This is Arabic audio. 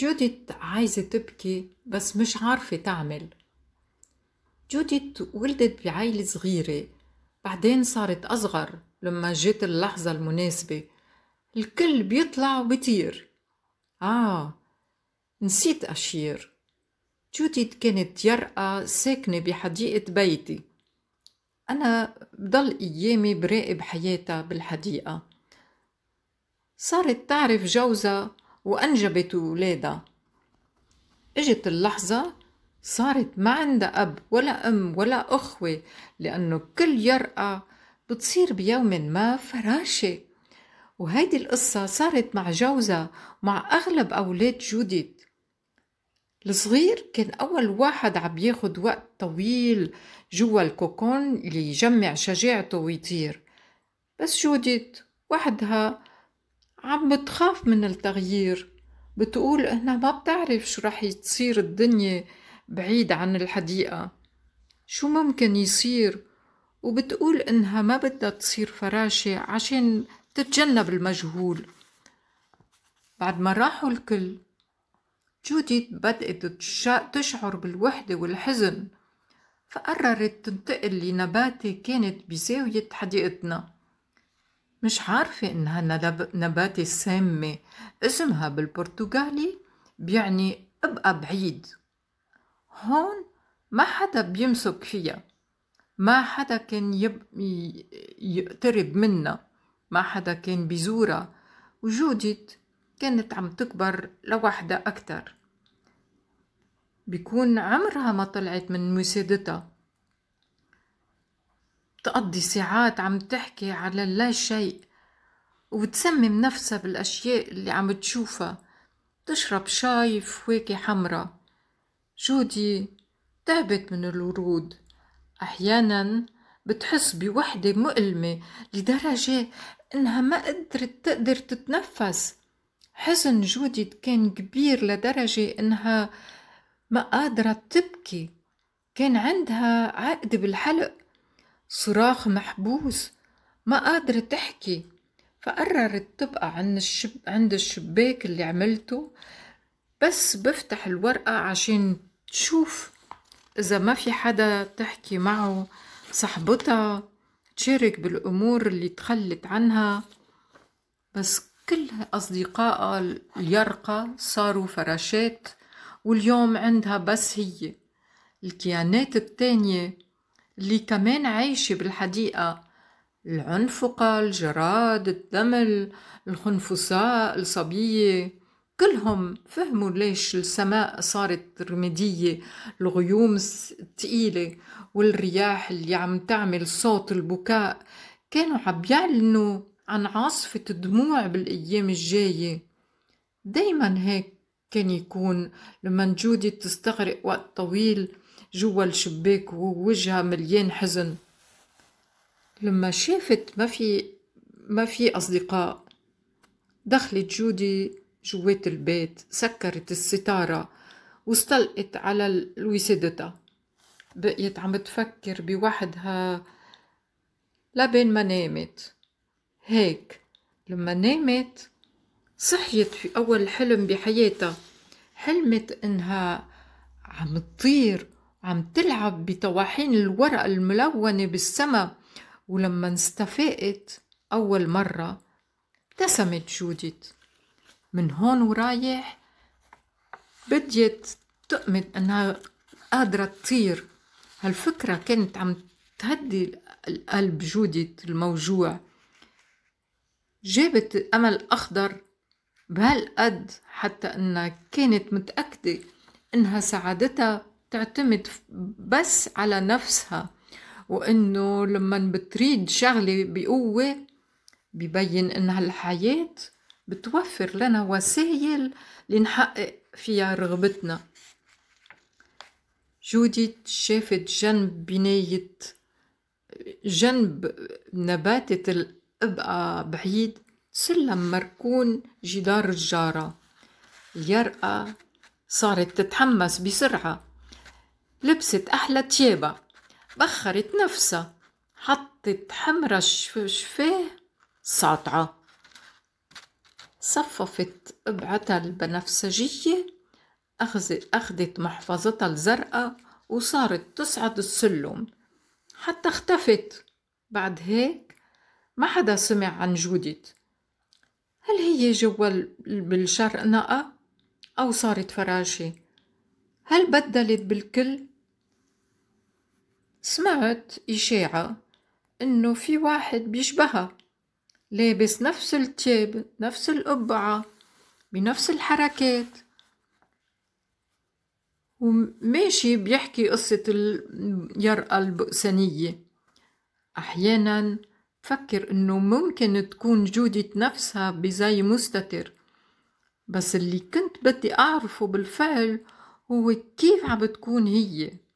جوديت عايزة تبكي بس مش عارفة تعمل جوديت ولدت بعيلة صغيرة بعدين صارت أصغر لما جت اللحظة المناسبة الكل بيطلع وبيطير آه نسيت أشير جوديت كانت يرقى ساكنة بحديقة بيتي أنا بضل أيامي براقب حياتها بالحديقة صارت تعرف جوزها وأنجبت ولادها إجت اللحظة صارت ما عندها أب ولا أم ولا أخوة لأنه كل يرقة بتصير بيوم ما فراشة وهيدي القصة صارت مع جوزة مع أغلب أولاد جوديت الصغير كان أول واحد عم ياخد وقت طويل جوا الكوكون اللي يجمع شجاعته ويطير بس جوديت وحدها عم بتخاف من التغيير بتقول انها ما بتعرف شو رح تصير الدنيا بعيد عن الحديقة شو ممكن يصير وبتقول انها ما بدها تصير فراشة عشان تتجنب المجهول بعد ما راحوا الكل جوديت بدأت تشعر بالوحدة والحزن فقررت تنتقل لنباتة كانت بزاوية حديقتنا مش عارفة إنها نباتة سامة اسمها بالبرتغالي بيعني ابقى بعيد هون ما حدا بيمسك فيها ما حدا كان يب... يقترب منها ما حدا كان بيزورها وجودت كانت عم تكبر لوحدها أكتر بيكون عمرها ما طلعت من مسادتها تقضي ساعات عم تحكي على لا شيء وتسمم نفسها بالأشياء اللي عم تشوفها تشرب شاي فواكه حمرا جودي تعبت من الورود أحيانا بتحس بوحدة مؤلمة لدرجة إنها ما قدرت تقدر تتنفس حزن جودي كان كبير لدرجة إنها ما قادرة تبكي كان عندها عقد بالحلق صراخ محبوس ما قادرة تحكي فقررت تبقى عند, الشب... عند الشباك اللي عملته بس بفتح الورقة عشان تشوف إذا ما في حدا تحكي معه صاحبتها تشارك بالأمور اللي تخلت عنها بس كل أصدقائها اليرقى صاروا فراشات واليوم عندها بس هي الكيانات التانية اللي كمان عايشة بالحديقة العنفقة الجراد الدمل الخنفساء الصبية كلهم فهموا ليش السماء صارت رمادية الغيوم الثقيلة والرياح اللي عم تعمل صوت البكاء كانوا عم يعلنوا عن عاصفة دموع بالأيام الجاية دايما هيك كان يكون لما جودي تستغرق وقت طويل جوا الشباك ووجهها مليان حزن لما شافت ما في ما في أصدقاء دخلت جودي جوات البيت سكرت الستارة واستلقت على الوسادتها بقيت عم تفكر بوحدها لبين ما نامت هيك لما نامت صحيت في أول حلم بحياتها حلمت إنها عم تطير عم تلعب بطواحين الورق الملونة بالسما ولما استفاقت أول مرة ابتسمت جودت من هون ورايح بديت تؤمن أنها قادرة تطير هالفكرة كانت عم تهدي القلب جودت الموجوع جابت أمل أخضر بهالقد حتى أنها كانت متأكدة أنها سعادتها تعتمد بس على نفسها وإنه لما بتريد شغلة بقوة ببين إن هالحياة بتوفر لنا وسائل لنحقق فيها رغبتنا جوديت شافت جنب بناية جنب نباتة الإبقى بعيد سلم مركون جدار الجارة اليرقة صارت تتحمس بسرعة لبست أحلى تيابة بخرت نفسها حطت حمرة شفاه ساطعة صففت قبعتها البنفسجية أخذت محفظتها الزرقاء وصارت تصعد السلم حتى اختفت بعد هيك ما حدا سمع عن جودت هل هي جوا بالشرق أو صارت فراشة هل بدلت بالكل؟ سمعت إشاعة إنه في واحد بيشبهها لابس نفس التياب نفس القبعة بنفس الحركات وماشي بيحكي قصة اليرقة البؤسانية أحيانا بفكر إنه ممكن تكون جودة نفسها بزي مستتر بس اللي كنت بدي أعرفه بالفعل هو كيف عم بتكون هي